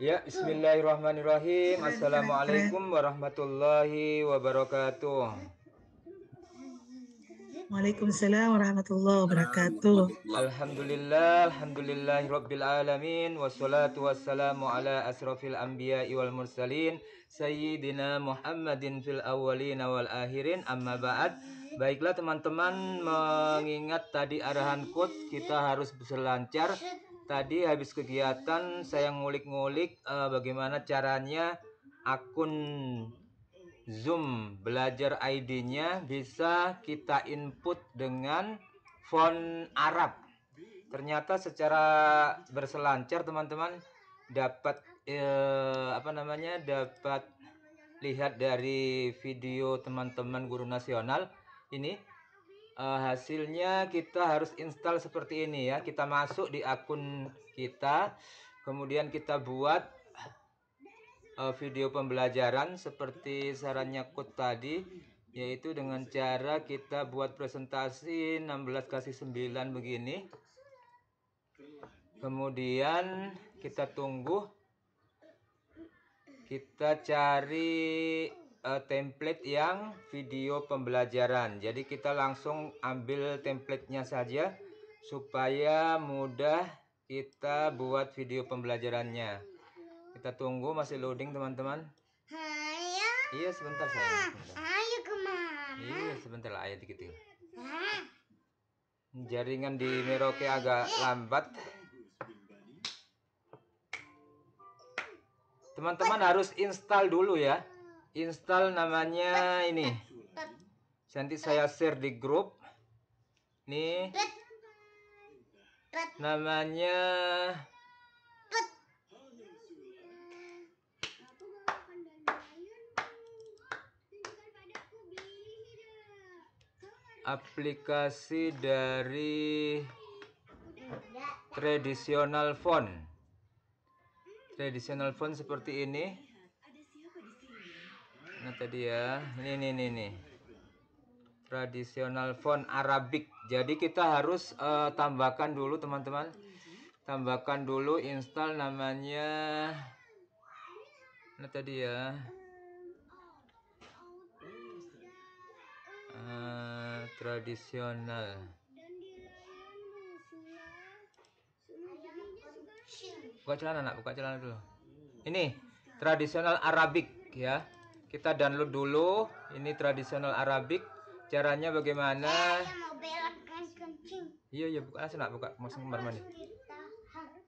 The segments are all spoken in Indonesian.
Ya, bismillahirrahmanirrahim. Assalamualaikum warahmatullahi wabarakatuh. Waalaikumsalam warahmatullahi wabarakatuh. Alhamdulillah, alhamdulillah rabbil alamin wassalatu wassalamu ala asrafil anbiya wal mursalin sayyidina Muhammadin fil awwalin wal akhirin amma ba'd. Baiklah teman-teman, mengingat tadi arahan kut kita harus berselancar tadi habis kegiatan saya ngulik-ngulik uh, bagaimana caranya akun Zoom belajar ID-nya bisa kita input dengan font Arab. Ternyata secara berselancar teman-teman dapat uh, apa namanya dapat lihat dari video teman-teman guru nasional ini uh, hasilnya kita harus install seperti ini ya kita masuk di akun kita kemudian kita buat uh, video pembelajaran seperti sarannya Kut tadi yaitu dengan cara kita buat presentasi 16 kasih 9 begini kemudian kita tunggu kita cari uh, template yang video pembelajaran. Jadi kita langsung ambil templatenya saja supaya mudah kita buat video pembelajarannya. Kita tunggu masih loading teman-teman. Iya sebentar saya. Ah, ayo ke mama. Iya sebentar lah ayo dikit ya. Ah. Jaringan di Merauke agak lambat. Teman-teman harus install dulu ya install namanya ini nanti saya share di grup nih namanya aplikasi dari tradisional font tradisional font seperti ini Nah tadi ya, ini nih nih nih. Tradisional font Arabic. Jadi kita harus uh, tambahkan dulu teman-teman. Tambahkan dulu install namanya. Nah tadi ya. Uh, tradisional. Buka celana nak, buka celana dulu. Ini tradisional Arabic ya kita download dulu ini tradisional Arabik caranya bagaimana iya iya buka langsung nak buka langsung kamar mandi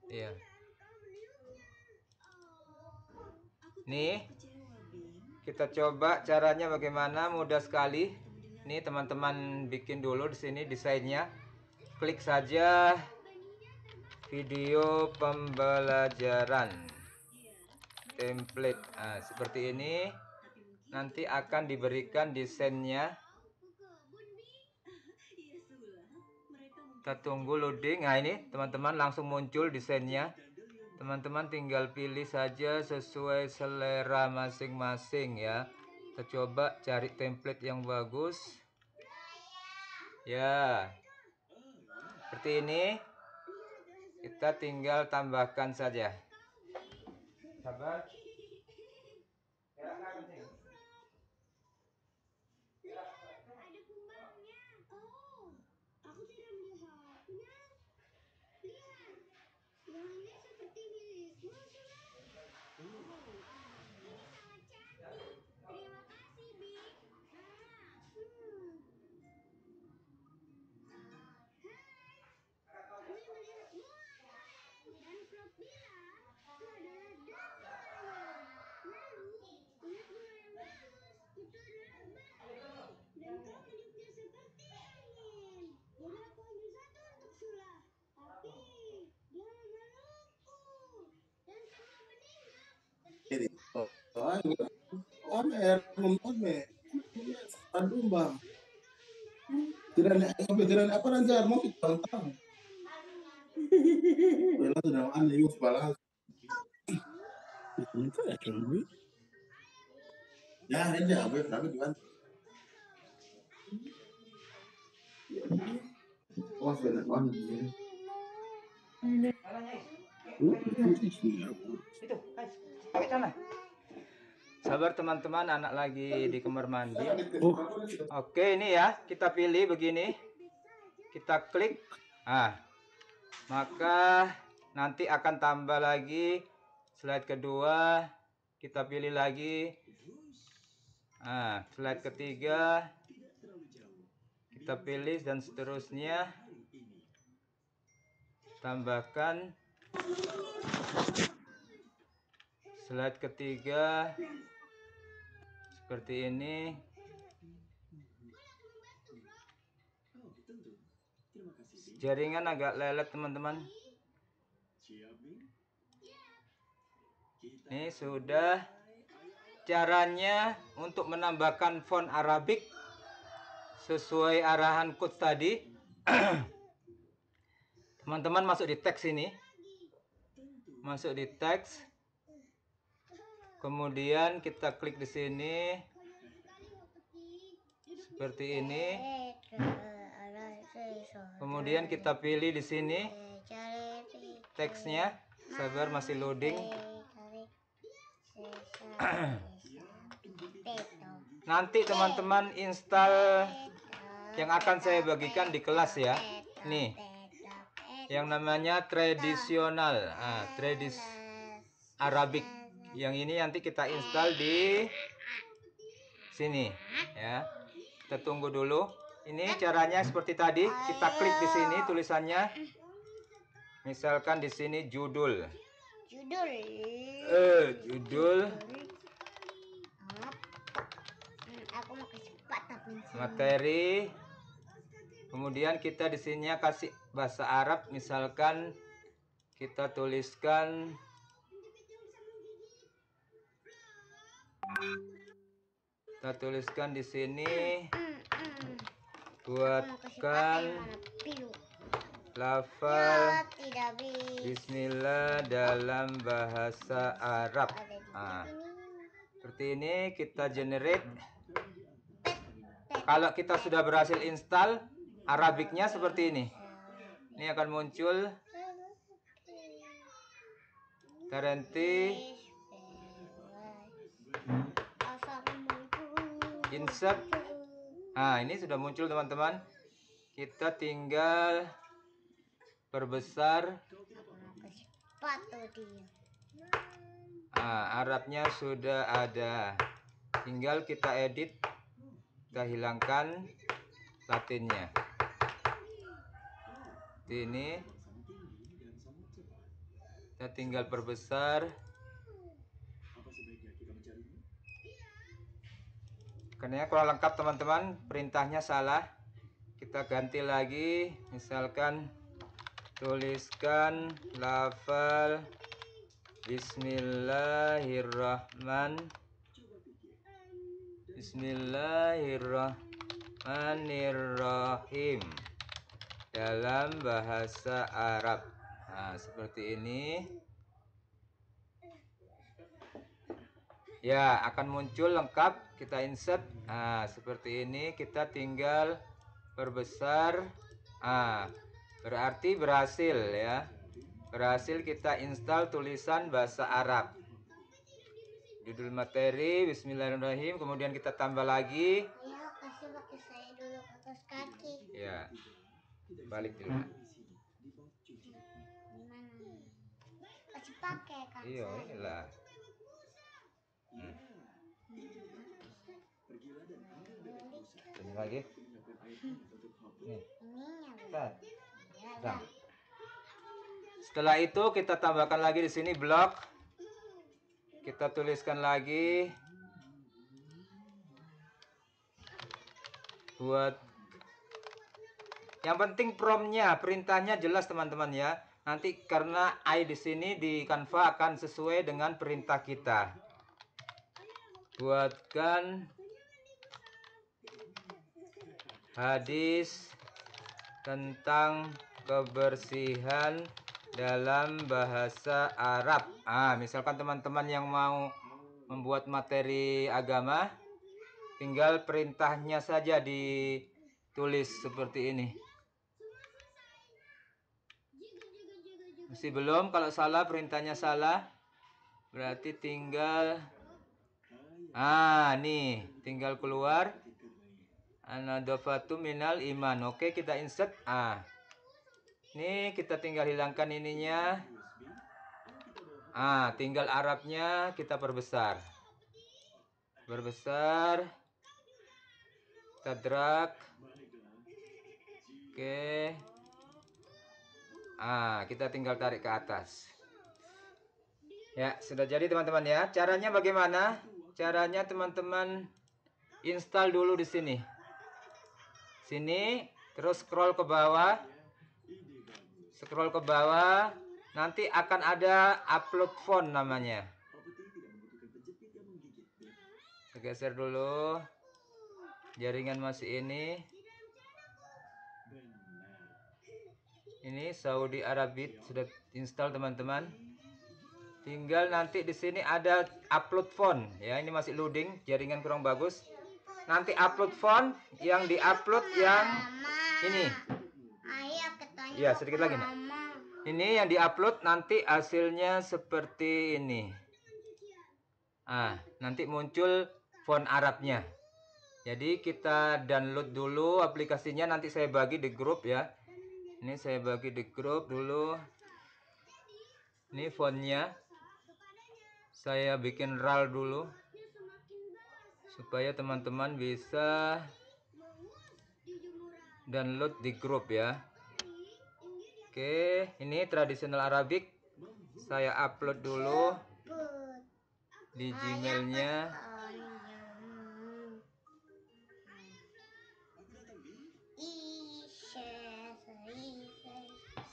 iya nih kita coba caranya bagaimana mudah sekali nih teman-teman bikin dulu di sini desainnya klik saja video pembelajaran template nah, seperti ini nanti akan diberikan desainnya kita tunggu loading nah ini teman-teman langsung muncul desainnya teman-teman tinggal pilih saja sesuai selera masing-masing ya kita coba cari template yang bagus ya seperti ini kita tinggal tambahkan saja sabar Olha, olha, olha, Adumba. Tidak ada kepikiran apa nanti mau kita tahu. Bela sudah aneh yuk balas. Itu ya kembali. Ya, ini apa ya? Tapi gimana? Oh, benar banget Itu, guys. Pakai tanah. Sabar teman-teman, anak lagi di kamar mandi. Uh. Oke, ini ya, kita pilih begini. Kita klik. Ah. Maka nanti akan tambah lagi slide kedua, kita pilih lagi. Ah, slide ketiga. Kita pilih dan seterusnya. Tambahkan slide ketiga seperti ini jaringan agak lelet teman-teman ini sudah caranya untuk menambahkan font Arabik sesuai arahan kut tadi teman-teman masuk di teks ini masuk di teks kemudian kita klik di sini seperti ini kemudian kita pilih di sini teksnya sabar masih loading nanti teman-teman install yang akan saya bagikan di kelas ya nih yang namanya tradisional ah, tradis Arabik yang ini nanti kita install di sini ya kita tunggu dulu ini caranya seperti tadi kita klik di sini tulisannya misalkan di sini judul judul eh judul aku mau materi kemudian kita di sini kasih bahasa Arab misalkan kita tuliskan kita tuliskan di sini buatkan lafal bismillah dalam bahasa Arab nah, seperti ini kita generate kalau kita sudah berhasil install Arabiknya seperti ini ini akan muncul Terhenti insert nah ini sudah muncul teman-teman kita tinggal perbesar nah, Arabnya sudah ada tinggal kita edit kita hilangkan latinnya ini kita tinggal perbesar karena kurang lengkap teman-teman perintahnya salah kita ganti lagi misalkan tuliskan lafal bismillahirrahman bismillahirrahmanirrahim dalam bahasa Arab nah seperti ini ya akan muncul lengkap kita insert nah, seperti ini kita tinggal perbesar ah berarti berhasil ya berhasil kita install tulisan bahasa Arab judul materi Bismillahirrahmanirrahim kemudian kita tambah lagi ya kasih dulu atas ya, balik dulu iya inilah ini lagi. Nih. Setelah itu kita tambahkan lagi di sini blok. Kita tuliskan lagi buat yang penting promnya, perintahnya jelas teman-teman ya. Nanti karena I di sini di Canva akan sesuai dengan perintah kita buatkan hadis tentang kebersihan dalam bahasa Arab. Ah, misalkan teman-teman yang mau membuat materi agama, tinggal perintahnya saja ditulis seperti ini. Masih belum, kalau salah perintahnya salah, berarti tinggal Ah, nih, tinggal keluar. Anadofatu minal iman. Oke, kita insert Ah. Nih, kita tinggal hilangkan ininya. Ah, tinggal Arabnya kita perbesar. Perbesar. drag. Oke. Ah, kita tinggal tarik ke atas. Ya, sudah jadi teman-teman ya. Caranya bagaimana? caranya teman-teman install dulu di sini. Sini, terus scroll ke bawah. Scroll ke bawah, nanti akan ada upload font namanya. Geser dulu. Jaringan masih ini. Ini Saudi Arabic sudah install teman-teman. Tinggal nanti di sini ada upload font ya. Ini masih loading, jaringan kurang bagus. Nanti upload font yang di upload yang ini. Ya, sedikit lagi nih. Ini yang di upload nanti hasilnya seperti ini. Ah, nanti muncul font Arabnya. Jadi kita download dulu aplikasinya nanti saya bagi di grup ya. Ini saya bagi di grup dulu. Ini fontnya saya bikin RAL dulu supaya teman-teman bisa download di grup ya Oke ini tradisional Arabik saya upload dulu di Gmailnya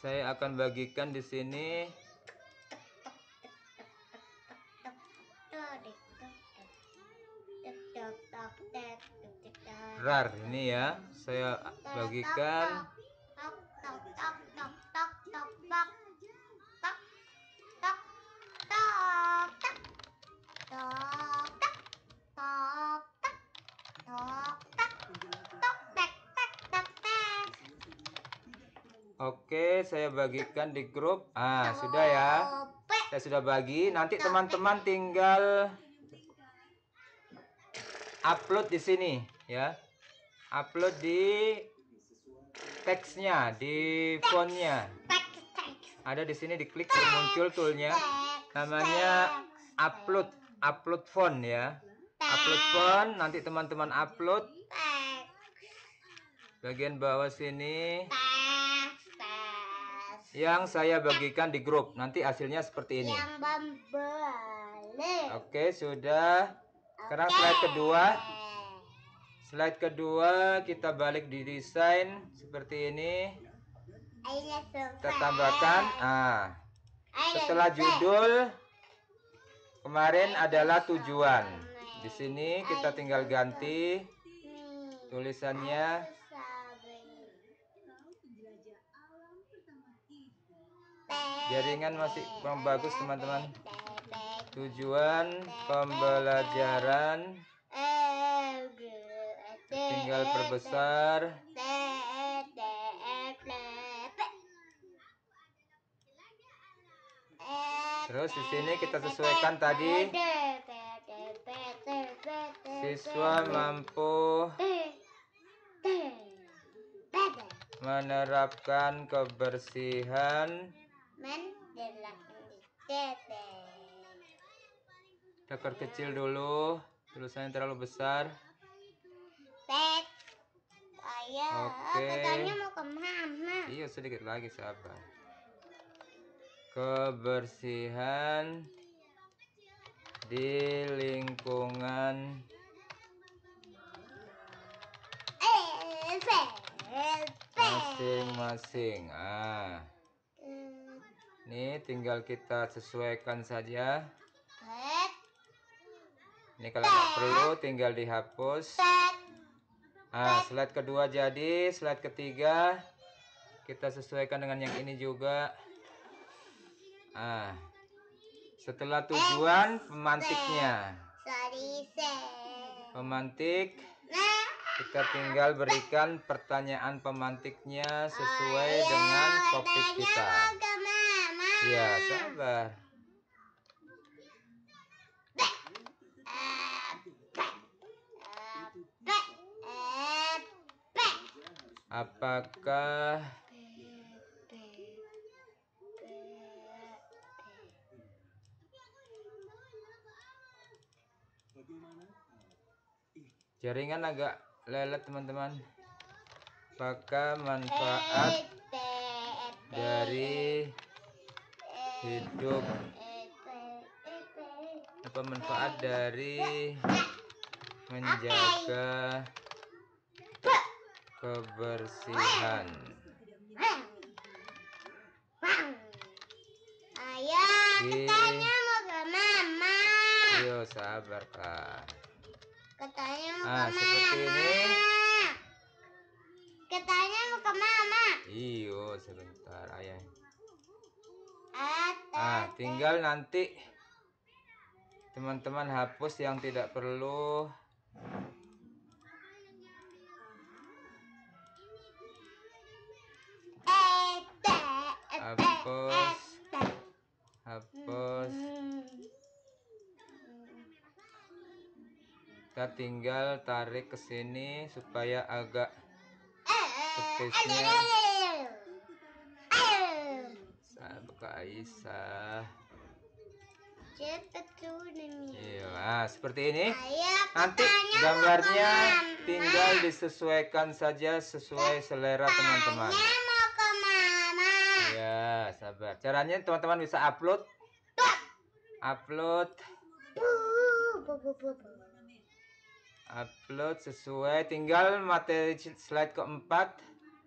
saya akan bagikan di sini rar ini ya saya bagikan Oke, saya bagikan di grup. Ah, sudah ya. Saya sudah bagi. Nanti teman-teman tinggal upload di sini ya upload di teksnya di fontnya ada di sini diklik muncul toolnya namanya upload upload font ya upload font nanti teman-teman upload bagian bawah sini yang saya bagikan di grup nanti hasilnya seperti ini oke sudah sekarang slide kedua Slide kedua kita balik di desain seperti ini. Kita tambahkan ah. Setelah judul kemarin adalah tujuan. Di sini kita tinggal ganti hmm. tulisannya Jaringan masih kurang bagus teman-teman. Tujuan pembelajaran tinggal perbesar terus di sini kita sesuaikan tadi siswa mampu menerapkan kebersihan Dekor kecil dulu tulisannya terlalu besar ya. Oke. Katanya mau ke Iya, sedikit lagi siapa? Kebersihan di lingkungan eh, eh, eh, masing-masing. Ah. Hmm. Ini tinggal kita sesuaikan saja. Ini kalau nggak perlu tinggal dihapus. Nah, slide kedua jadi, slide ketiga kita sesuaikan dengan yang ini juga. Nah, setelah tujuan pemantiknya. Pemantik kita tinggal berikan pertanyaan pemantiknya sesuai dengan topik kita. Ya, sabar. apakah jaringan agak lelet teman-teman Apakah manfaat dari hidup apa manfaat dari menjaga kebersihan ayo katanya mau ke mama Ayo sabar kak katanya mau ah, ke seperti mama ini. katanya mau ke mama iyo sebentar ayah ah, ah tinggal nanti teman-teman hapus yang tidak perlu hapus hapus kita tinggal tarik ke sini supaya agak spesial Buka Aisyah Iya, seperti ini. Nanti gambarnya tinggal disesuaikan saja sesuai selera teman-teman caranya teman-teman bisa upload upload upload sesuai tinggal materi slide keempat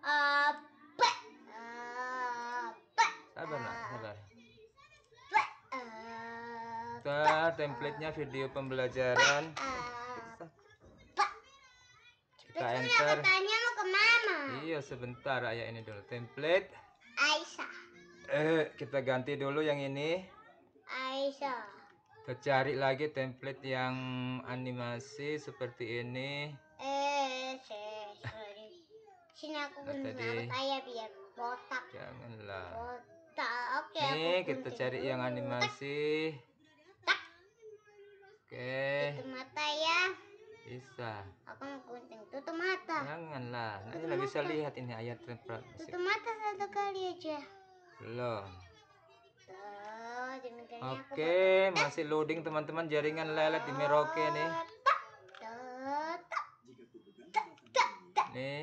apa apa sabar nak sabar templatenya video pembelajaran kita enter iya sebentar ayah ini dulu template ayah eh, kita ganti dulu yang ini Aisyah kita cari lagi template yang animasi seperti ini eh, eh sorry sini aku nah, tadi ayah biar ya. botak janganlah botak oke okay, kita cari dulu. yang animasi tak oke okay. tutup mata ya bisa aku mau gunting tutup mata janganlah nanti nggak bisa lihat ini ayat template tutup mata satu kali aja Loh. oke Oke, eh. masih loading teman-teman jaringan lelet di Merauke nih. Nih.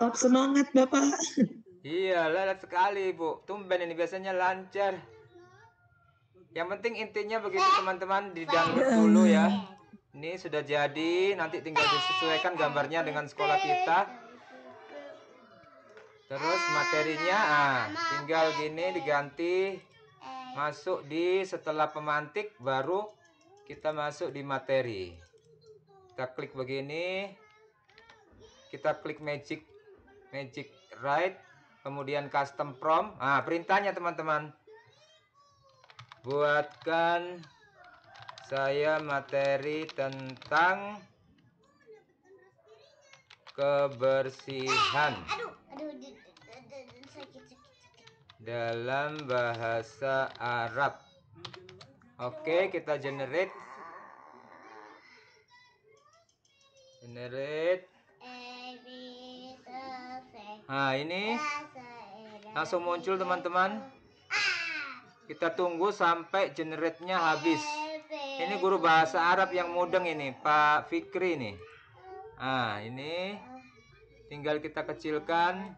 Tetap semangat, Bapak. Iya, lelet sekali, Bu. Tumben ini biasanya lancar. Yang penting intinya begitu eh. teman-teman di dangdut dulu ya. Ini sudah jadi, nanti tinggal disesuaikan gambarnya dengan sekolah kita. Terus eh, materinya ah, tinggal gini diganti eh. masuk di setelah pemantik baru kita masuk di materi. Kita klik begini. Kita klik magic magic right kemudian custom prompt. Ah, perintahnya teman-teman. Buatkan saya materi tentang eh, kebersihan. Eh, aduh. Dalam bahasa Arab. Oke, kita generate. Generate. Nah, ini langsung muncul teman-teman. Kita tunggu sampai generate-nya habis. Ini guru bahasa Arab yang mudeng ini, Pak Fikri nih. Ah, ini nah, tinggal kita kecilkan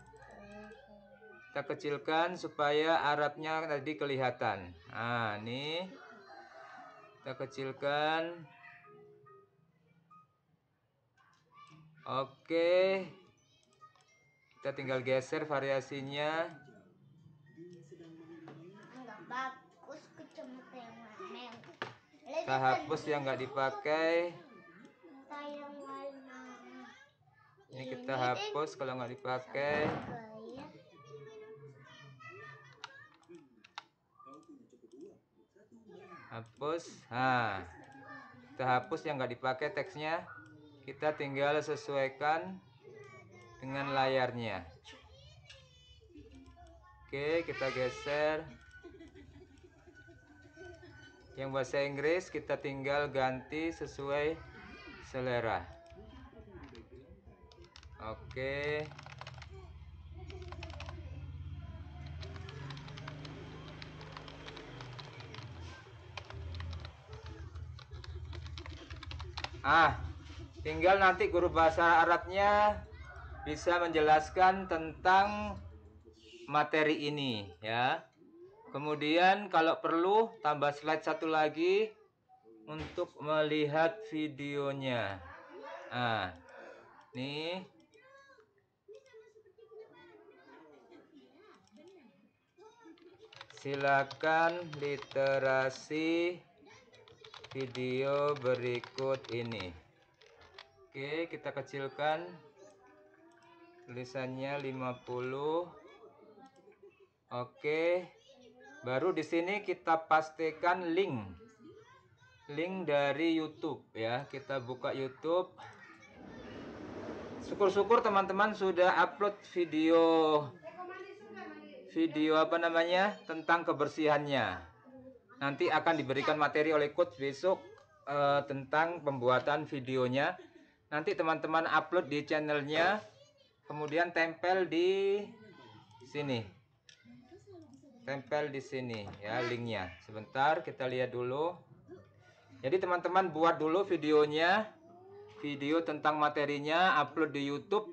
kita kecilkan supaya Arabnya tadi kelihatan nah ini kita kecilkan oke kita tinggal geser variasinya kita hapus yang nggak dipakai ini kita hapus kalau nggak dipakai hapus nah kita hapus yang nggak dipakai teksnya kita tinggal sesuaikan dengan layarnya oke kita geser yang bahasa Inggris kita tinggal ganti sesuai selera Oke. Ah, tinggal nanti guru bahasa Arabnya bisa menjelaskan tentang materi ini ya. Kemudian kalau perlu tambah slide satu lagi untuk melihat videonya. Ah, nih silakan literasi video berikut ini oke kita kecilkan tulisannya 50 oke baru di sini kita pastikan link link dari YouTube ya kita buka YouTube syukur-syukur teman-teman sudah upload video video apa namanya tentang kebersihannya. Nanti akan diberikan materi oleh coach besok uh, tentang pembuatan videonya. Nanti teman-teman upload di channelnya, kemudian tempel di sini. Tempel di sini ya linknya. Sebentar kita lihat dulu. Jadi teman-teman buat dulu videonya, video tentang materinya, upload di YouTube.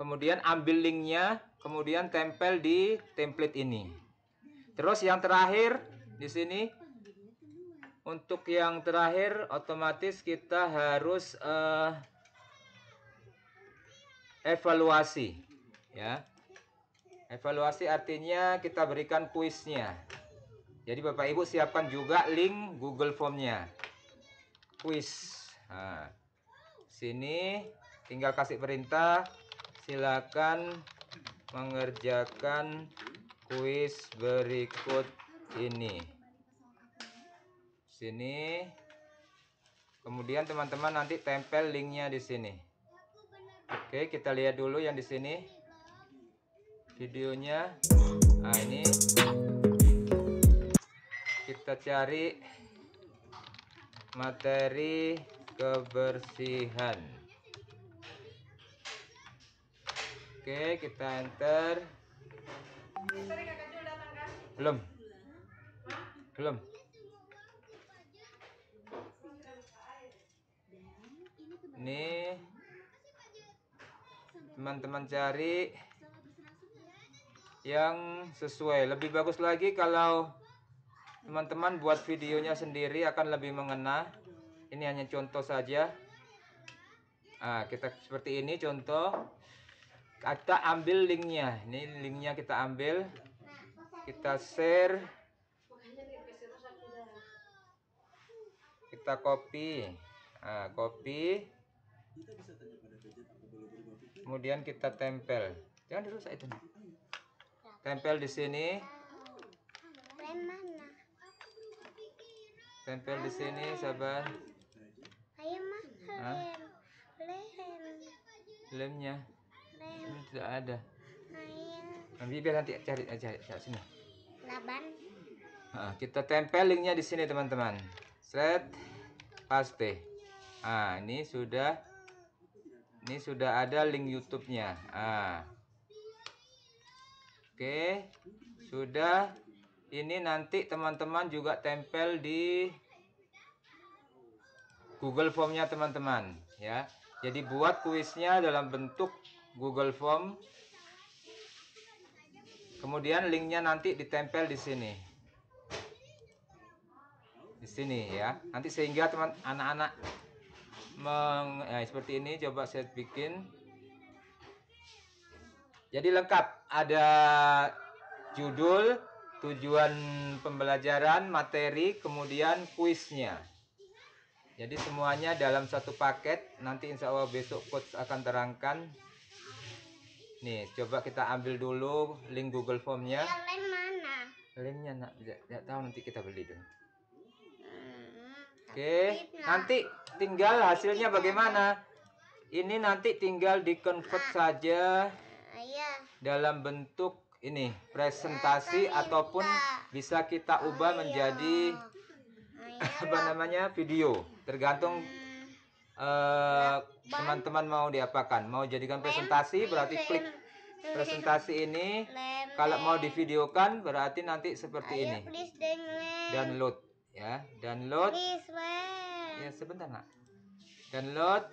Kemudian ambil linknya, kemudian tempel di template ini. Terus yang terakhir di sini untuk yang terakhir otomatis kita harus uh, evaluasi ya. Evaluasi artinya kita berikan kuisnya. Jadi Bapak Ibu siapkan juga link Google Formnya. Kuis. Nah, sini tinggal kasih perintah silakan mengerjakan kuis berikut ini sini kemudian teman-teman nanti tempel linknya di sini oke kita lihat dulu yang di sini videonya nah ini kita cari materi kebersihan Oke, kita enter. Belum. Belum. Ini teman-teman cari yang sesuai. Lebih bagus lagi kalau teman-teman buat videonya sendiri akan lebih mengena. Ini hanya contoh saja. Nah, kita seperti ini contoh kita ambil linknya ini linknya kita ambil kita share kita copy nah, copy kemudian kita tempel jangan dulu saya itu tempel di sini tempel di sini sabar lemnya ini hmm, tidak ada. Nanti biar nanti cari aja di sini. Laban. Nah, kita tempel linknya di sini teman-teman. Set paste. Ah, ini sudah ini sudah ada link YouTube-nya. Ah. Oke, sudah ini nanti teman-teman juga tempel di Google Formnya teman-teman ya. Jadi buat kuisnya dalam bentuk Google Form. Kemudian linknya nanti ditempel di sini. Di sini ya. Nanti sehingga teman anak-anak meng ya, seperti ini coba saya bikin. Jadi lengkap ada judul, tujuan pembelajaran, materi, kemudian kuisnya. Jadi semuanya dalam satu paket. Nanti insya Allah besok coach akan terangkan Nih, coba kita ambil dulu link Google Formnya. Iya, link mana? Linknya nak, tidak tahu nanti kita beli dong. Hmm, Oke, okay. nanti tinggal hasilnya iya. bagaimana? Ini nanti tinggal di convert nah. saja ah, iya. dalam bentuk ini eh, presentasi ya, ataupun bisa kita ubah ah, menjadi ah, apa namanya video tergantung hmm. Eh, nah, teman-teman uh, mau diapakan? Mau jadikan presentasi berarti klik presentasi ini. Kalau mau divideokan berarti nanti seperti ini. Download ya, download. Ya sebentar nak. Download.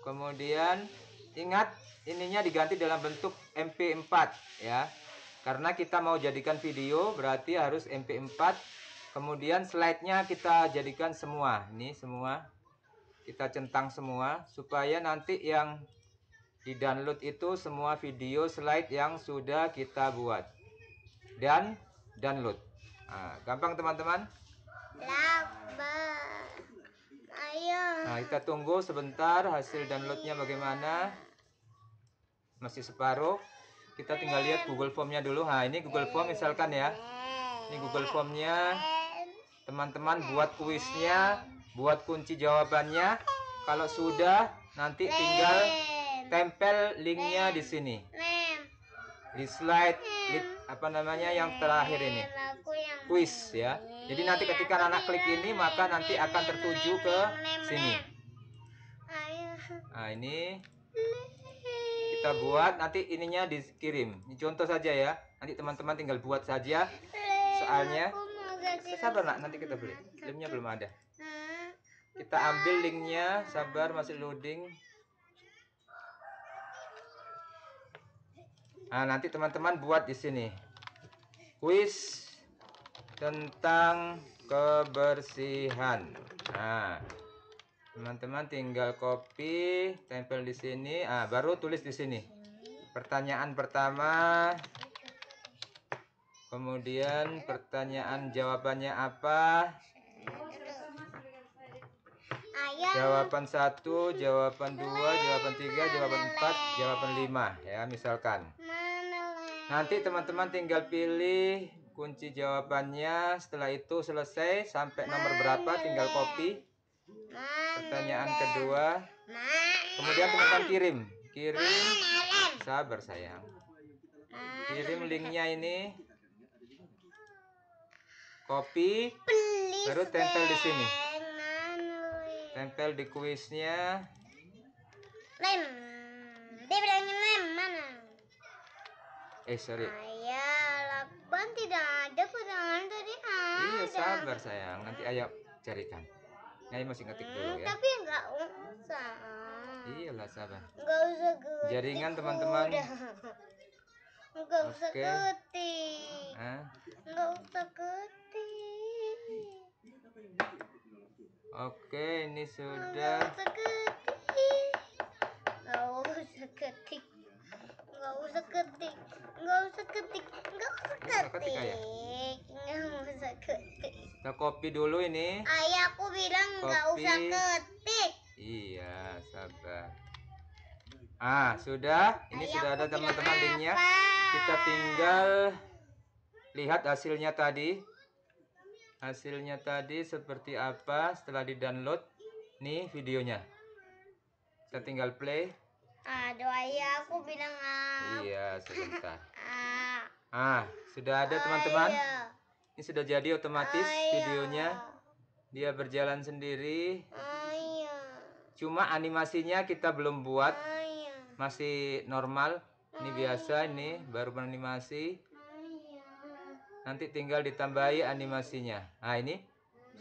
Kemudian ingat ininya diganti dalam bentuk MP4 ya. Karena kita mau jadikan video berarti harus MP4. Kemudian slide-nya kita jadikan semua. Ini semua kita centang semua supaya nanti yang di download itu semua video slide yang sudah kita buat dan download nah, gampang teman-teman nah kita tunggu sebentar hasil downloadnya bagaimana masih separuh kita tinggal lihat Google Formnya dulu nah ini Google Form misalkan ya ini Google Formnya teman-teman buat kuisnya buat kunci jawabannya. Kalau sudah, nanti tinggal tempel linknya di sini. Di slide apa namanya yang terakhir ini. Quiz ya. Jadi nanti ketika anak klik ini maka nanti akan tertuju ke sini. Nah, ini kita buat nanti ininya dikirim. Ini contoh saja ya. Nanti teman-teman tinggal buat saja soalnya. Sabar nak, nanti kita beli. lemnya belum ada kita ambil linknya sabar masih loading nah nanti teman-teman buat di sini quiz tentang kebersihan nah teman-teman tinggal copy tempel di sini ah baru tulis di sini pertanyaan pertama kemudian pertanyaan jawabannya apa jawaban satu, jawaban dua, jawaban tiga, jawaban empat, jawaban lima ya misalkan. Nanti teman-teman tinggal pilih kunci jawabannya. Setelah itu selesai sampai nomor berapa tinggal copy. Pertanyaan kedua. Kemudian teman-teman kirim, kirim. Sabar sayang. Kirim linknya ini. Copy. Baru tempel di sini. Tempel di kuisnya. Lem. Dia bilangnya lem mana? Eh sorry. Ayah, lakban tidak ada kudangan tadi iya, ada. Iya sabar sayang, nanti ayah carikan. ayah masih ngetik dulu hmm, ya. Tapi enggak usah. Iyalah sabar. Enggak usah ketik. Jaringan teman-teman. Enggak usah ketik. Enggak usah ketik. Oke, ini sudah. Nggak usah ketik. Nggak usah ketik. Nggak usah ketik. Nggak usah ketik. Nggak usah ketik. Nggak usah ketik. Kita copy dulu ini. Ayah aku bilang nggak usah ketik. Iya, sabar. Ah, sudah. Ini Ayah sudah ada teman-teman linknya. Kita tinggal lihat hasilnya tadi hasilnya tadi seperti apa setelah di download nih videonya kita tinggal play aduh ayah ya, aku bilang ah iya sebentar ah, ah sudah ada ah, teman-teman iya. ini sudah jadi otomatis ayah. Iya. videonya dia berjalan sendiri ayah. Iya. cuma animasinya kita belum buat ayah. masih normal ini ah, biasa ini baru beranimasi nanti tinggal ditambahi animasinya nah ini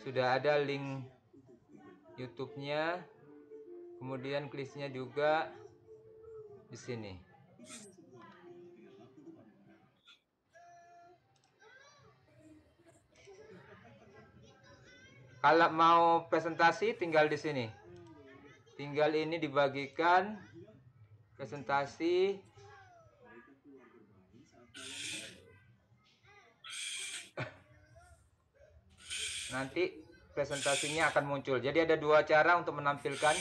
sudah ada link YouTube-nya kemudian klisnya juga di sini kalau mau presentasi tinggal di sini tinggal ini dibagikan presentasi nanti presentasinya akan muncul. Jadi ada dua cara untuk menampilkan.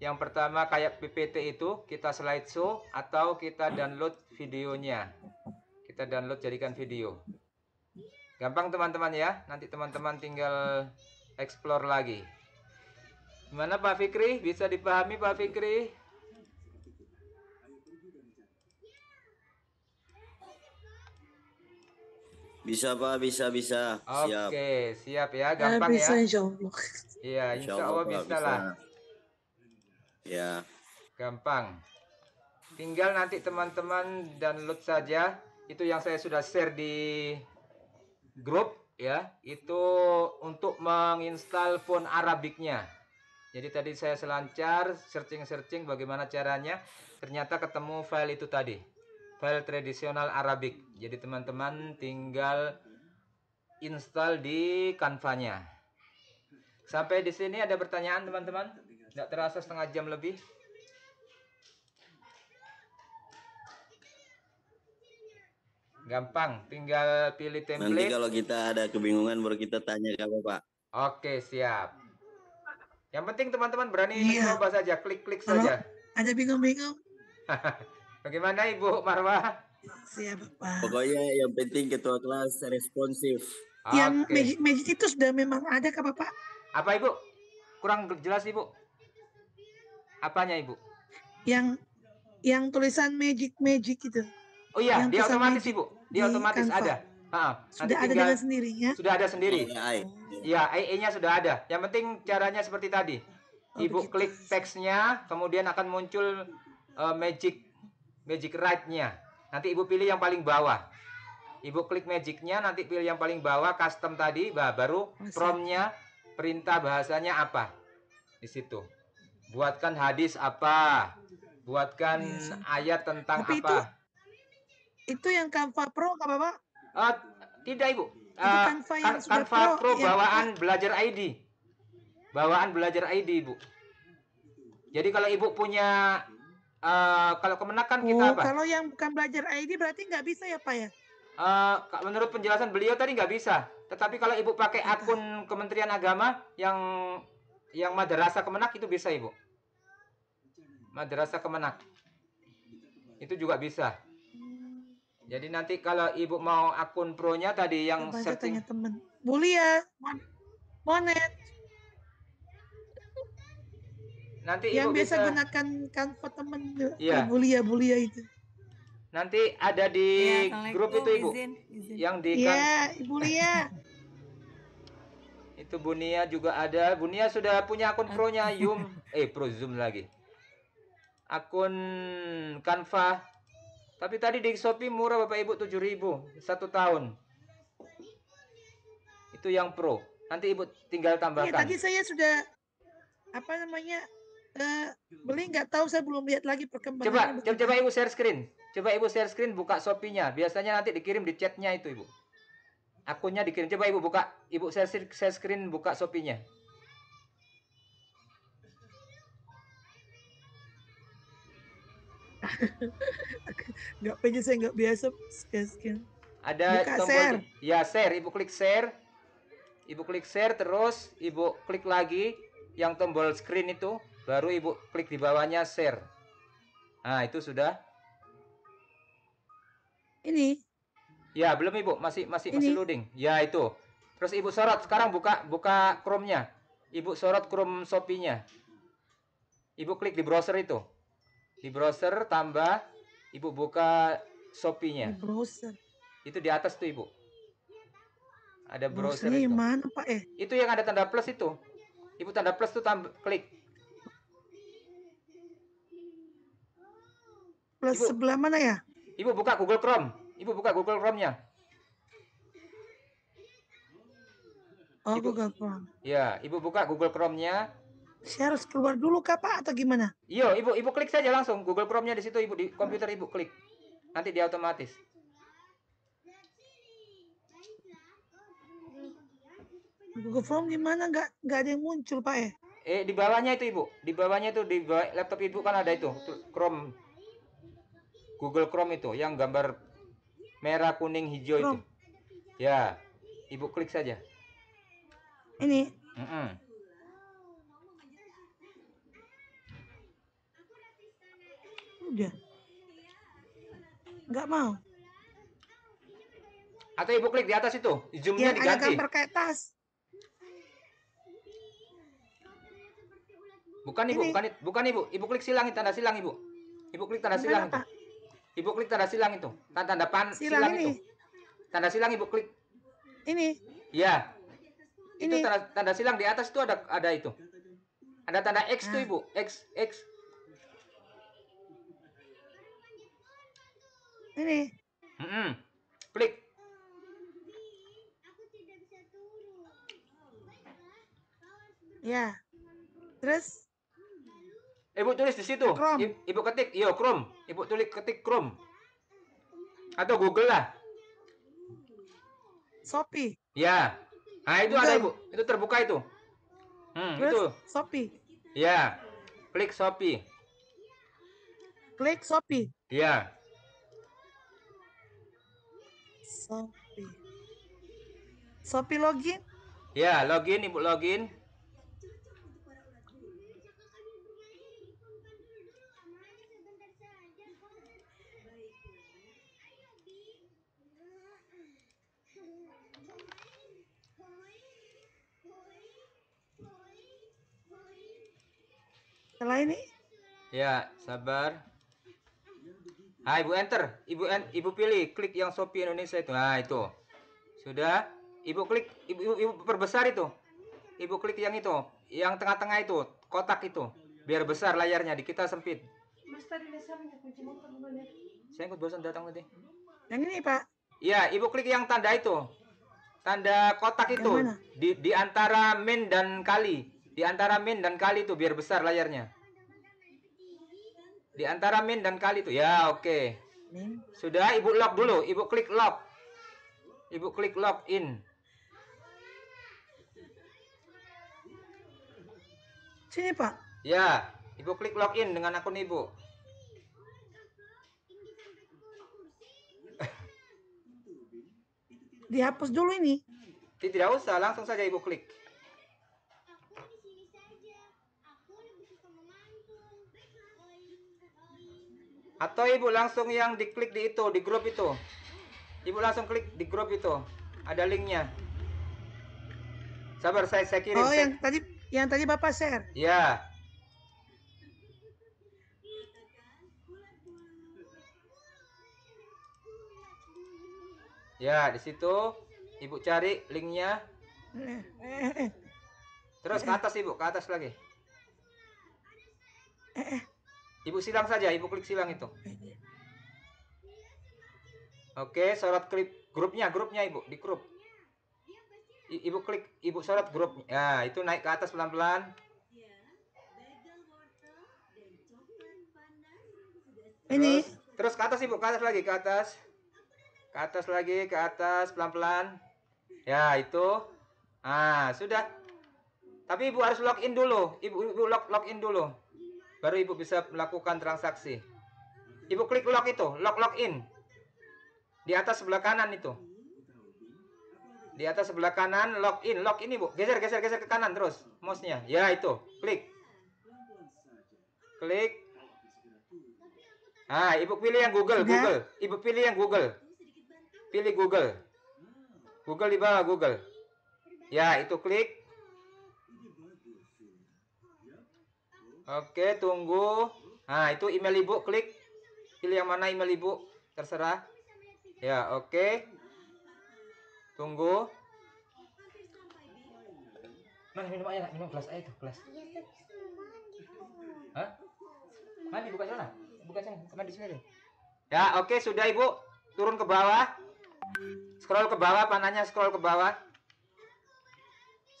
Yang pertama kayak PPT itu kita slide show atau kita download videonya. Kita download jadikan video. Gampang teman-teman ya. Nanti teman-teman tinggal explore lagi. Gimana Pak Fikri? Bisa dipahami Pak Fikri? Bisa Pak, bisa bisa. Oke, siap. siap ya, gampang ya. Bisa insya Allah. Iya, insya Allah bisa lah. Ya. Gampang. Tinggal nanti teman-teman download saja. Itu yang saya sudah share di grup ya. Itu untuk menginstal font Arabiknya. Jadi tadi saya selancar searching-searching bagaimana caranya. Ternyata ketemu file itu tadi. File tradisional Arabik jadi teman-teman tinggal install di kanvanya. Sampai di sini ada pertanyaan teman-teman? Tidak terasa setengah jam lebih. Gampang, tinggal pilih template. Nanti kalau kita ada kebingungan baru kita tanya ke Bapak. Oke, siap. Yang penting teman-teman berani iya. coba saja, klik-klik saja. Ada bingung-bingung. Bagaimana Ibu Marwah? Siap, Pak. Pokoknya yang penting ketua kelas responsif. Yang okay. magic, magic itu sudah memang ada kak Bapak? Apa, Ibu? Kurang jelas, Ibu. Apanya, Ibu? Yang yang tulisan magic magic itu. Oh iya, dia otomatis, Ibu. Dia di otomatis kanva. ada. Ha, sudah ada dengan sendirinya. Sudah ada sendiri. Oh, iya, oh. Iya. Iya, AI-nya sudah ada. Yang penting caranya seperti tadi. Oh, Ibu begitu. klik teksnya, kemudian akan muncul uh, magic magic right-nya. Nanti ibu pilih yang paling bawah. Ibu klik magicnya, nanti pilih yang paling bawah custom tadi, baru promnya perintah bahasanya apa di situ. Buatkan hadis apa, buatkan hmm. ayat tentang Tapi apa. Itu, itu yang Canva Pro, Kak Bapak? Uh, tidak Ibu. Uh, yang Canva Pro, Pro yang bawaan yang... belajar ID. Bawaan belajar ID, Ibu. Jadi kalau Ibu punya Uh, kalau kemenakan kita oh, apa? Kalau yang bukan belajar ID berarti nggak bisa ya Pak ya? Uh, menurut penjelasan beliau tadi nggak bisa. Tetapi kalau Ibu pakai iya, akun Kementerian Agama yang yang madrasah kemenak itu bisa Ibu. Madrasah kemenak. Itu juga bisa. Jadi nanti kalau Ibu mau akun pronya tadi yang Coba setting. Tanya temen. Bulia, Monet. Nanti yang biasa bisa... gunakan kanvas temen ya. bulia bulia itu. Nanti ada di ya, grup itu Ibu. Izin, izin. Yang di ya, Ibu Lia. itu Bunia juga ada. Bunia sudah punya akun pro-nya Yum. Eh, pro Zoom lagi. Akun kanva Tapi tadi di Shopee murah Bapak Ibu 7000 satu tahun. Itu yang pro. Nanti Ibu tinggal iya, tambahkan. Ya, tadi saya sudah apa namanya Eh, beli nggak tahu saya belum lihat lagi perkembangan. Coba, coba, coba ibu share screen. Coba ibu share screen buka Shopee-nya. Biasanya nanti dikirim di chatnya itu ibu. Akunnya dikirim. Coba ibu buka, ibu share, share screen buka Shopee-nya. nggak pengen saya nggak biasa share screen. Ada buka tombol, share. Ya share. Ibu klik share. Ibu klik share terus, ibu klik lagi yang tombol screen itu Baru Ibu klik di bawahnya share. Nah, itu sudah. Ini. Ya, belum Ibu, masih masih ini. masih loading. Ya, itu. Terus Ibu sorot sekarang buka buka Chrome-nya. Ibu sorot Chrome Shopee-nya. Ibu klik di browser itu. Di browser tambah Ibu buka Shopee-nya. Browser. Itu di atas tuh, Ibu. Ada browser, browser itu. Mana, Pak? Eh. Itu yang ada tanda plus itu. Ibu tanda plus tuh tambah klik. Sebelah, Ibu, sebelah mana ya? Ibu buka Google Chrome. Ibu buka Google Chrome-nya. Oh, Ibu, Google Chrome. Ya, Ibu buka Google Chrome-nya. Saya harus keluar dulu kah, Pak, atau gimana? Iya, Ibu Ibu klik saja langsung Google Chrome-nya di situ Ibu di komputer Ibu klik. Nanti dia otomatis. Google Chrome gimana Gak gak ada yang muncul pak ya? eh di bawahnya itu ibu di bawahnya itu di bawah laptop ibu kan ada itu Chrome Google Chrome itu yang gambar merah kuning hijau Chrome. itu ya ibu klik saja ini mm -mm. udah nggak mau atau ibu klik di atas itu zoomnya ya, diganti ada gambar kayak tas bukan ibu ini. bukan bukan ibu ibu klik silang tanda silang ibu ibu klik tanda silang itu Ibu klik tanda silang itu. Tanda, tanda pan silang, silang itu. Tanda silang Ibu klik. Ini. Ya, Ini. Itu tanda, tanda silang di atas itu ada ada itu. Ada tanda X nah. Ibu. X X. Ini. Mm -mm. Klik. Ya. Terus? Ibu tulis di situ. Ibu ketik, yo iya, Chrome. Ibu tulis ketik Chrome. Atau Google lah. Shopee. Ya. Nah, itu Google. ada Ibu. Itu terbuka itu. Hmm, Terus, itu. Shopee. Ya. Klik Shopee. Klik Shopee. Ya. Shopee. Shopee login? Ya, login Ibu login. Setelah ini? Ya, sabar. Nah, Ibu enter. Ibu en Ibu pilih klik yang Shopee Indonesia itu. Nah, itu. Sudah. Ibu klik Ibu Ibu, ibu perbesar itu. Ibu klik yang itu, yang tengah-tengah itu, kotak itu. Biar besar layarnya, di kita sempit. Mas tadi Saya ikut bosan datang tadi. Yang ini, Pak. Iya, Ibu klik yang tanda itu. Tanda kotak itu di di antara main dan kali. Di antara min dan kali itu biar besar layarnya. Di antara min dan kali itu. Ya, oke. Okay. Sudah, Ibu lock dulu. Ibu klik lock. Ibu klik lock in. Sini, Pak. Ya, Ibu klik lock in dengan akun Ibu. Dihapus dulu ini. Tidak usah, langsung saja Ibu klik. Atau ibu langsung yang diklik di itu, di grup itu. Ibu langsung klik di grup itu. Ada linknya. Sabar, saya, saya kirim. Oh, saya... yang tadi yang tadi Bapak share. Ya. Ya, di situ Ibu cari linknya. Eh, eh, eh. Terus ke atas Ibu, ke atas lagi. Ibu silang saja, ibu klik silang itu. Oke, sorot klik grupnya, grupnya ibu di grup. ibu klik, ibu sorot grup. Ya, itu naik ke atas pelan-pelan. Ini. Terus, terus ke atas ibu, ke atas lagi, ke atas. Ke atas lagi, ke atas pelan-pelan. Ya, itu. Ah, sudah. Tapi ibu harus login dulu. Ibu, ibu log login dulu baru ibu bisa melakukan transaksi. Ibu klik lock itu, lock login. Di atas sebelah kanan itu. Di atas sebelah kanan login, login bu, Geser, geser, geser ke kanan terus mouse-nya. Ya itu, klik. Klik. Ah, ibu pilih yang Google, Google. Ibu pilih yang Google. Pilih Google. Google di bawah Google. Ya, itu klik. Oke, tunggu. Nah, itu email Ibu, klik. Pilih yang mana email Ibu, terserah. Ya, oke. Tunggu. Mana minum air, minum gelas air gelas. Iya, gitu. Hah? Mana buka sana? Buka sana, di sini deh. Ya, oke, sudah Ibu. Turun ke bawah. Scroll ke bawah, panahnya scroll ke bawah.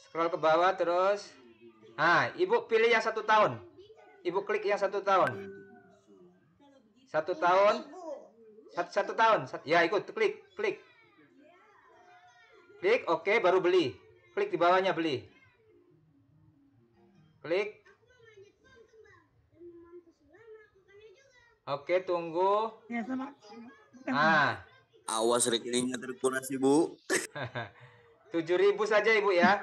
Scroll ke bawah terus. Nah, Ibu pilih yang satu tahun. Ibu klik yang satu tahun. Satu tahun. Satu, satu tahun. Satu, ya ikut klik klik. Klik oke okay, baru beli. Klik di bawahnya beli. Klik. Oke okay, tunggu. Ya, ah. Awas rekeningnya terkurasi ibu, Tujuh ribu saja ibu ya.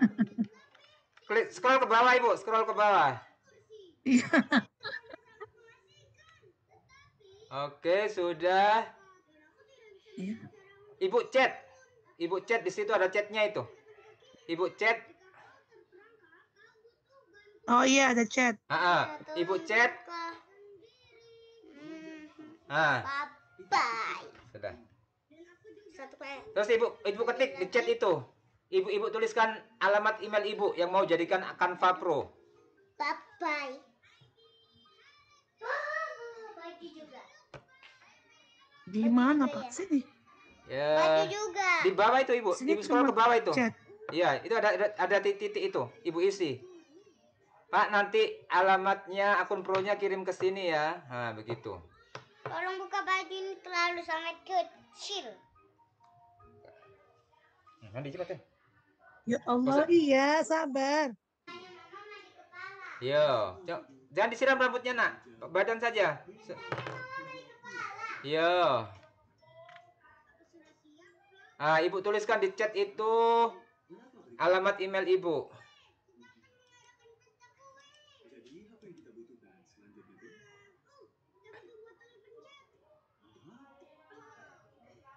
Klik scroll ke bawah ibu, scroll ke bawah. Iya. Oke, sudah. Iya. Ibu chat. Ibu chat di situ ada chatnya itu. Ibu chat. Oh iya, ada chat. Ah, ah. Ibu chat. Ah. Bye. Sudah. Terus ibu ibu ketik di chat itu. Ibu-ibu tuliskan alamat email ibu yang mau jadikan Canva Pro. Bye bye. Di mana Pak? Sini. Ya. Di bawah itu, Ibu. Sini Ibu sekolah ke bawah itu. Iya, itu ada ada titik-titik itu. Ibu isi. Pak, nanti alamatnya akun pro-nya kirim ke sini ya. Nah, begitu. Tolong buka baju ini terlalu sangat kecil. nanti hmm, cepat ya. Ya Allah, Masa? iya, sabar. Yo, iya, jangan disiram rambutnya, Nak. Badan saja. Iya. Ah, Ibu tuliskan di chat itu alamat email Ibu.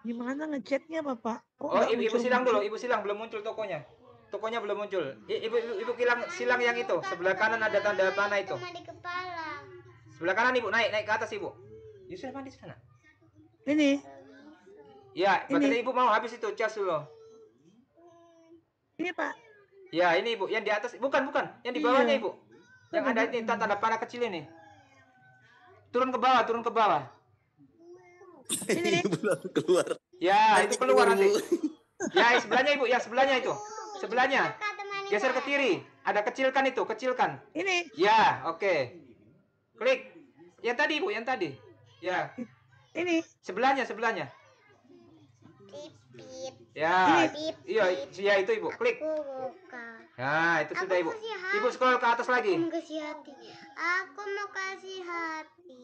Gimana ngechatnya Bapak? Oh, oh Ibu, Ibu silang dulu, Ibu silang belum muncul tokonya. Tokonya belum muncul. I, ibu, ibu Ibu kilang silang yang itu, sebelah kanan ada tanda panah itu. Sebelah kanan Ibu naik, naik ke atas Ibu. Yusuf mandi sana. Ini. Ya, baterai Ibu mau habis itu cas dulu. Ini, Pak. Ya, ini Ibu, yang di atas. Bukan, bukan. Yang di bawahnya, iya. Ibu. Yang ada ini tanda panah kecil ini. Turun ke bawah, turun ke bawah. Ini iya, keluar. Ya, itu keluar nanti. Ya, sebelahnya Ibu, ya sebelahnya itu. Sebelahnya. Geser ke kiri. Ada kecilkan itu, kecilkan. Ini. Ya, oke. Okay. Klik. Yang tadi Ibu, yang tadi. Ya. Ini sebelahnya, sebelahnya. Ya. Iya, iya itu Ibu. Klik. Nah, itu aku sudah Ibu. Ibu scroll ke atas lagi. Aku mau kasih hati. Aku mau kasih hati.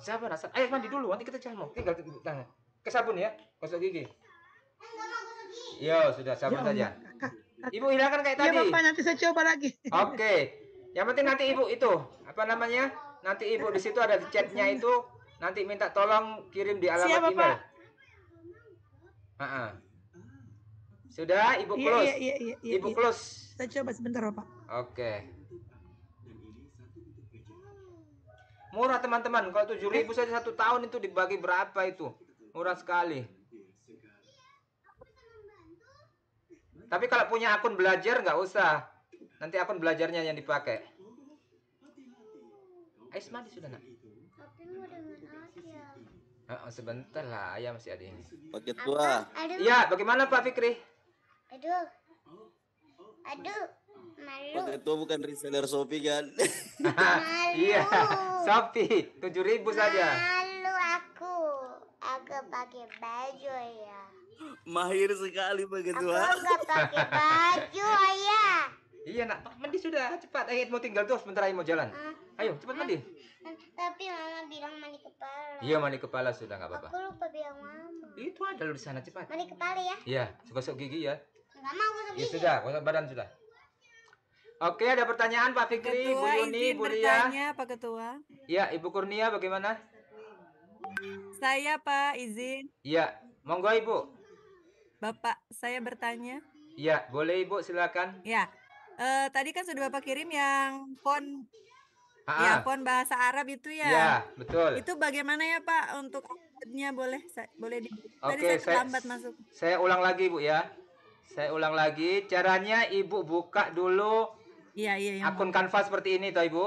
Sabar, asal Ayo mandi dulu, nanti kita mau. Tinggal gitu, tangan. Ke sabun ya. Gosok gigi. iya sudah sabun ya, saja. Ibu hilangkan kayak ya, tadi. Bapak nanti saya coba lagi. Oke. Okay. Yang penting nanti Ibu itu apa namanya? Nanti Ibu di situ ada chatnya itu Nanti minta tolong kirim di alamat Siap, Bapak. Uh Sudah, Ibu iya, close. Iya, iya, iya, iya, Ibu iya. close. Kita coba sebentar, Pak. Oke. Murah teman-teman, kalau tujuh ribu saja satu tahun itu dibagi berapa itu? Murah sekali. Tapi kalau punya akun belajar nggak usah. Nanti akun belajarnya yang dipakai. Aisyah sudah nak. Uh, sebentar lah, ayah masih ada ini. Paket dua. Iya, bagaimana Pak Fikri? Aduh. Aduh. Malu. Paket dua bukan reseller Shopee kan? iya. Shopee, tujuh ribu saja. Malu aku. Aku pakai baju ya. Mahir sekali paket dua. Aku nggak pakai baju ya. Iya nak, mandi sudah cepat. Ayo eh, mau tinggal tuh sebentar lagi mau jalan. Ayo cepat mandi. Tapi mama bilang mandi kepala. Iya mandi kepala sudah nggak apa-apa. Aku lupa bilang mama. Itu ada lu di sana cepat. Mandi kepala ya? Iya, gosok gigi ya. Enggak mau gosok ya gigi. Ya sudah, gosok badan sudah. Oke, ada pertanyaan Pak Fikri, Ketua, Bu Yuni, Bu Ria. bertanya Pak Ketua. Ya, Ibu Kurnia bagaimana? Saya Pak izin. Ya, monggo Ibu. Bapak, saya bertanya. Ya, boleh Ibu silakan. Ya. Uh, tadi kan sudah Bapak kirim yang font Ah, ya, pon bahasa Arab itu ya. Iya, betul. Itu bagaimana ya, Pak, untuk akadnya boleh boleh di okay, Tadi saya terlambat saya, masuk. Saya ulang lagi, Bu ya. Saya ulang lagi, caranya Ibu buka dulu Iya, iya, iya. Akun Canva seperti ini toh, Ibu.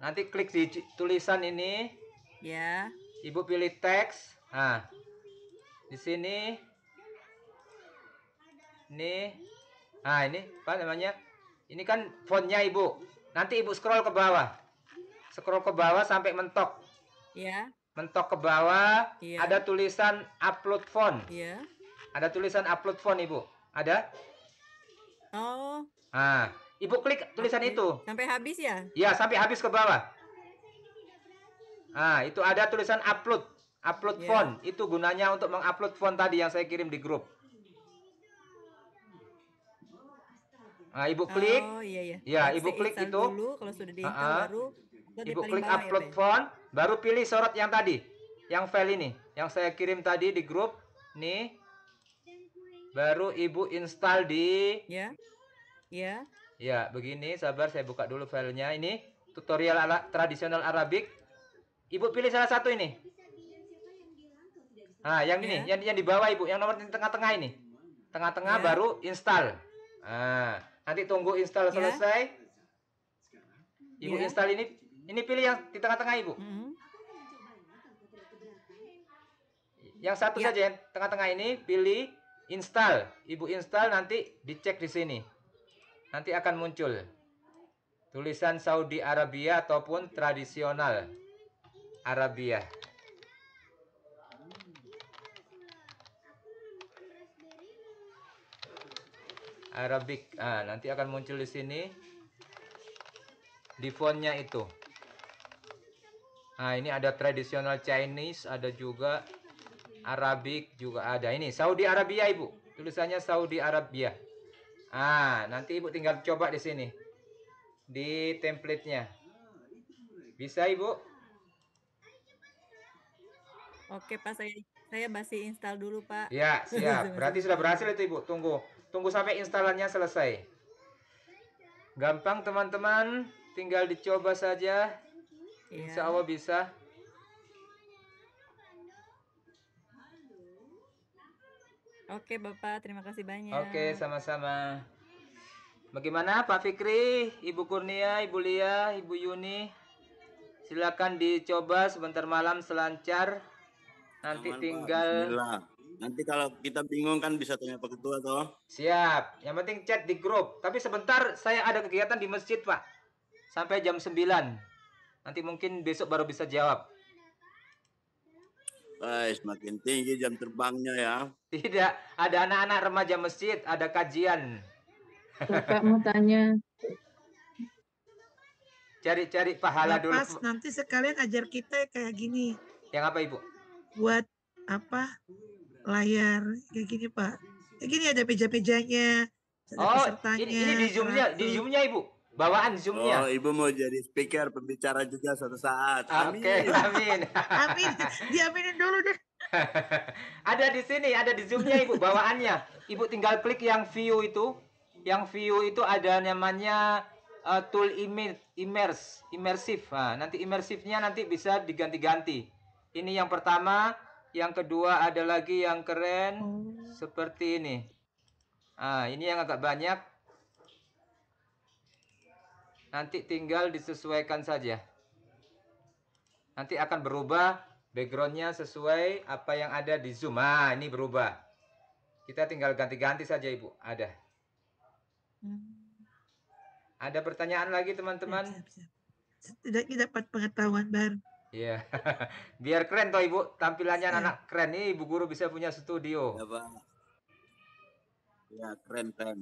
Nanti klik di tulisan ini. Ya. Ibu pilih teks. Nah. Di sini. Ini. Nah, ini apa namanya? Ini kan fontnya Ibu. Nanti Ibu scroll ke bawah. Scroll ke bawah sampai mentok. Iya. Mentok ke bawah, ya. ada tulisan upload font. Iya. Ada tulisan upload font, iya. Ibu. Ada? Oh. Ah, Ibu klik tulisan sampai, itu. Sampai habis ya? Ya, sampai habis ke bawah. Ah, itu ada tulisan upload, upload ya. font. Itu gunanya untuk mengupload font tadi yang saya kirim di grup. Nah, ibu oh, klik. Oh iya iya. Ya, ibu klik itu. Dulu kalau sudah di uh -uh. baru ibu klik upload ya, font, baru pilih sorot yang tadi. Yang file ini, yang saya kirim tadi di grup nih. Baru ibu install di Ya. Ya. Ya, begini, sabar saya buka dulu filenya ini tutorial ala tradisional Arabik. Ibu pilih salah satu ini. Ah, yang ini, ya. yang yang di bawah Ibu, yang nomor di tengah-tengah ini. Tengah-tengah ya. baru install. Ah. Nanti tunggu install ya. selesai. Ibu ya. install ini ini pilih yang di tengah-tengah Ibu. Hmm. Yang satu ya. saja tengah-tengah ini pilih install. Ibu install nanti dicek di sini. Nanti akan muncul tulisan Saudi Arabia ataupun tradisional Arabia. Arabic. Nah, nanti akan muncul di sini di fontnya itu. Nah, ini ada tradisional Chinese, ada juga Arabic juga ada. Ini Saudi Arabia, Ibu. Tulisannya Saudi Arabia. Ah, nanti Ibu tinggal coba di sini. Di templatenya. Bisa, Ibu? Oke, Pak, saya saya masih install dulu, Pak. Ya, siap. Berarti sudah berhasil itu, Ibu. Tunggu. Tunggu sampai instalannya selesai. Gampang teman-teman, tinggal dicoba saja. Iya. Insya Allah bisa. Oke Bapak, terima kasih banyak. Oke, sama-sama. Bagaimana Pak Fikri, Ibu Kurnia, Ibu Lia, Ibu Yuni? Silakan dicoba sebentar malam selancar. Nanti Aman, tinggal Pak. Nanti kalau kita bingung kan bisa tanya Pak Ketua toh. Siap. Yang penting chat di grup. Tapi sebentar saya ada kegiatan di masjid, Pak. Sampai jam 9. Nanti mungkin besok baru bisa jawab. guys semakin tinggi jam terbangnya ya. Tidak, ada anak-anak remaja masjid, ada kajian. Bapak mau tanya. Cari-cari pahala nah, dulu. Pas nanti sekalian ajar kita kayak gini. Yang apa Ibu? Buat apa layar kayak gini Pak. Kayak gini ada meja-mejanya. Oh, pesertanya, ini, ini di gitu. zoomnya, di zoomnya Ibu. Bawaan zoomnya. Oh, Ibu mau jadi speaker pembicara juga suatu saat. Ah, oke, okay, amin. amin. Diaminin dulu deh. ada di sini, ada di zoomnya Ibu bawaannya. Ibu tinggal klik yang view itu. Yang view itu ada namanya uh, tool image immerse, imersif. Nah, nanti imersifnya nanti bisa diganti-ganti. Ini yang pertama yang kedua ada lagi yang keren oh. seperti ini. Ah, ini yang agak banyak. Nanti tinggal disesuaikan saja. Nanti akan berubah backgroundnya sesuai apa yang ada di Zoom. Ah, ini berubah. Kita tinggal ganti-ganti saja, Ibu. Ada. Hmm. Ada pertanyaan lagi, teman-teman? Tidak dapat pengetahuan baru. Iya. Yeah. Biar keren toh Ibu, tampilannya yeah. anak keren nih Ibu guru bisa punya studio. Ya, Pak. Ya, keren keren.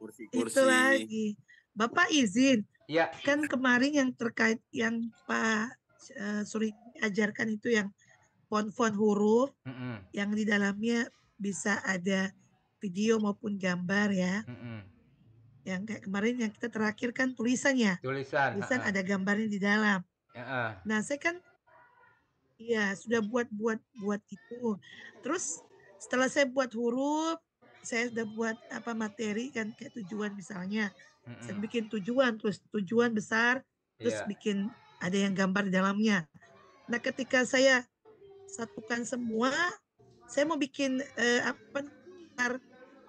Kursi-kursi. Itu lagi. Bapak izin. Iya. Yeah. Kan kemarin yang terkait yang Pak uh, Suri ajarkan itu yang font-font huruf mm -hmm. yang di dalamnya bisa ada video maupun gambar ya. Mm -hmm. Yang kayak kemarin yang kita terakhir kan tulisannya. Tulisan. Tulisan uh -uh. ada gambarnya di dalam. Uh -uh. Nah, saya kan Iya, sudah buat-buat buat itu. Terus setelah saya buat huruf, saya sudah buat apa materi kan kayak tujuan misalnya. Mm-hmm. Saya bikin tujuan, terus tujuan besar, terus yeah. bikin ada yang gambar di dalamnya. Nah, ketika saya satukan semua, saya mau bikin eh, apa latar,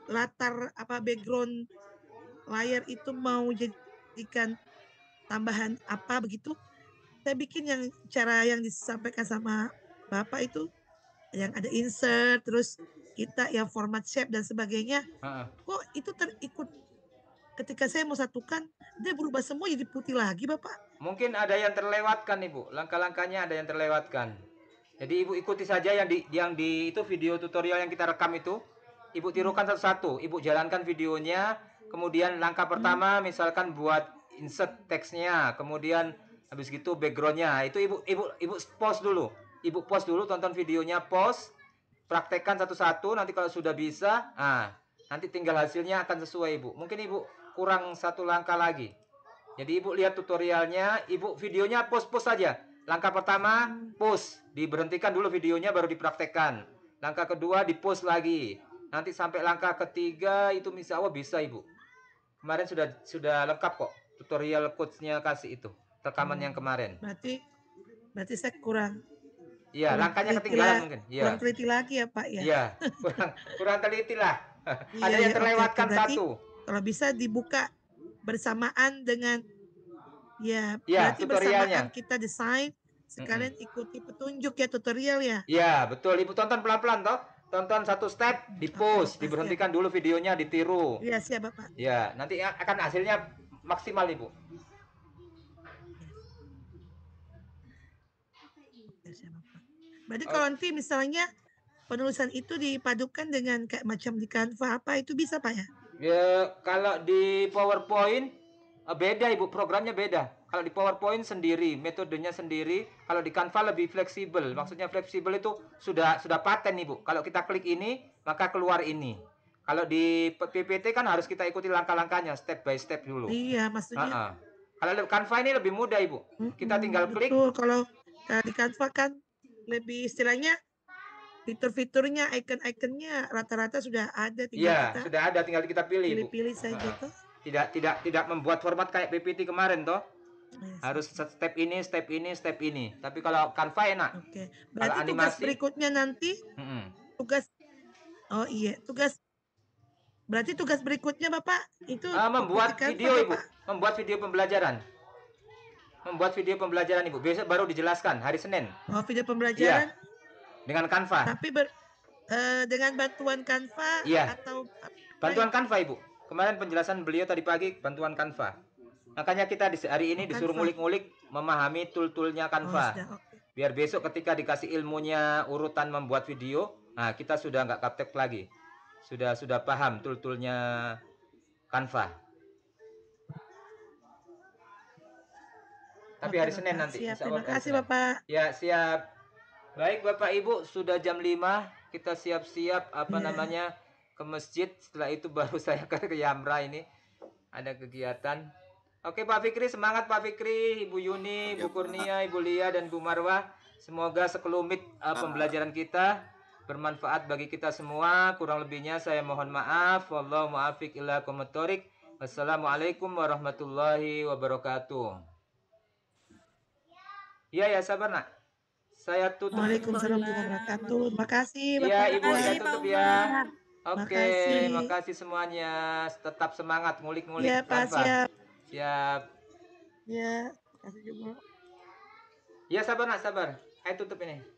latar apa background layar itu mau jadikan tambahan apa begitu saya bikin yang cara yang disampaikan sama bapak itu yang ada insert terus kita yang format shape dan sebagainya uh-uh. kok itu terikut ketika saya mau satukan dia berubah semua jadi putih lagi bapak mungkin ada yang terlewatkan ibu langkah-langkahnya ada yang terlewatkan jadi ibu ikuti saja yang di yang di itu video tutorial yang kita rekam itu ibu tirukan satu-satu ibu jalankan videonya kemudian langkah pertama hmm. misalkan buat insert teksnya kemudian habis gitu backgroundnya itu ibu ibu ibu pause dulu ibu pause dulu tonton videonya pause praktekkan satu-satu nanti kalau sudah bisa ah nanti tinggal hasilnya akan sesuai ibu mungkin ibu kurang satu langkah lagi jadi ibu lihat tutorialnya ibu videonya post post saja langkah pertama post diberhentikan dulu videonya baru dipraktekkan langkah kedua di post lagi nanti sampai langkah ketiga itu misalnya oh, bisa ibu kemarin sudah sudah lengkap kok tutorial coachnya kasih itu rekaman hmm. yang kemarin. Berarti berarti saya kurang Iya, langkahnya ketinggalan mungkin. Iya. Kurang teliti lagi ya, Pak ya. Iya, kurang kurang teliti lah. Iya, Ada yang iya, terlewatkan okay. satu. Kalau bisa dibuka bersamaan dengan ya, ya berarti bersamaan kita desain sekalian mm -hmm. ikuti petunjuk ya tutorial ya. Iya, betul. Ibu tonton pelan-pelan toh. Tonton satu step, di post okay, diberhentikan siap. dulu videonya, ditiru. Iya, siap Bapak. Iya, nanti akan hasilnya maksimal Ibu. Berarti oh. kalau nanti misalnya penulisan itu dipadukan dengan kayak macam di Canva apa itu bisa Pak ya? Ya kalau di PowerPoint eh, beda Ibu, programnya beda. Kalau di PowerPoint sendiri, metodenya sendiri. Kalau di Canva lebih fleksibel. Maksudnya fleksibel itu sudah sudah paten Ibu. Kalau kita klik ini, maka keluar ini. Kalau di PPT kan harus kita ikuti langkah-langkahnya step by step dulu. Iya, maksudnya. Uh -uh. Kalau Canva ini lebih mudah Ibu. kita tinggal klik. Betul, kalau eh, di Canva kan lebih istilahnya fitur-fiturnya, icon-iconnya rata-rata sudah ada. Iya, sudah ada, tinggal kita pilih. Pilih-pilih saja uh, toh. Tidak, tidak, tidak membuat format kayak PPT kemarin toh. Yes. Iya Harus step ini, step ini, step ini. Tapi kalau Canva enak. Oke. Okay. Berarti kalau animasi, tugas berikutnya nanti mm -mm. tugas. Oh iya, tugas. Berarti tugas berikutnya bapak itu. Uh, membuat video ibu, membuat video pembelajaran membuat video pembelajaran Ibu. Besok baru dijelaskan hari Senin. Oh, video iya. pembelajaran? Iya. Dengan Kanva. Tapi ber, uh, dengan bantuan Kanva. iya. atau bantuan Kanva, Ibu. Kemarin penjelasan beliau tadi pagi bantuan Kanva. Makanya kita di hari ini disuruh ngulik-ngulik memahami tool-toolnya Kanva. Oh, Biar besok ketika dikasih ilmunya urutan membuat video, nah kita sudah nggak kaptek lagi. Sudah sudah paham tool-toolnya Kanva. tapi hari Senin nanti. Siap, Allah, terima kasih Bapak. Ya, siap. Baik Bapak Ibu, sudah jam 5, kita siap-siap apa yeah. namanya ke masjid. Setelah itu baru saya ke, ke Yamra ini. Ada kegiatan. Oke Pak Fikri, semangat Pak Fikri, Ibu Yuni, Ibu Kurnia, Ibu Lia dan Bu Marwa Semoga sekelumit uh, pembelajaran kita bermanfaat bagi kita semua. Kurang lebihnya saya mohon maaf. Wallahu muafiq ila Assalamualaikum warahmatullahi wabarakatuh. Iya ya sabar nak. Saya tutup. Waalaikumsalam warahmatullahi wabarakatuh. Makasih. Iya Ibu saya tutup ya. Oke, makasih. semuanya. Tetap semangat ngulik-ngulik. Iya Pak, siap. Siap. Iya. makasih juga. Iya, sabar nak, sabar. Ayo tutup ini.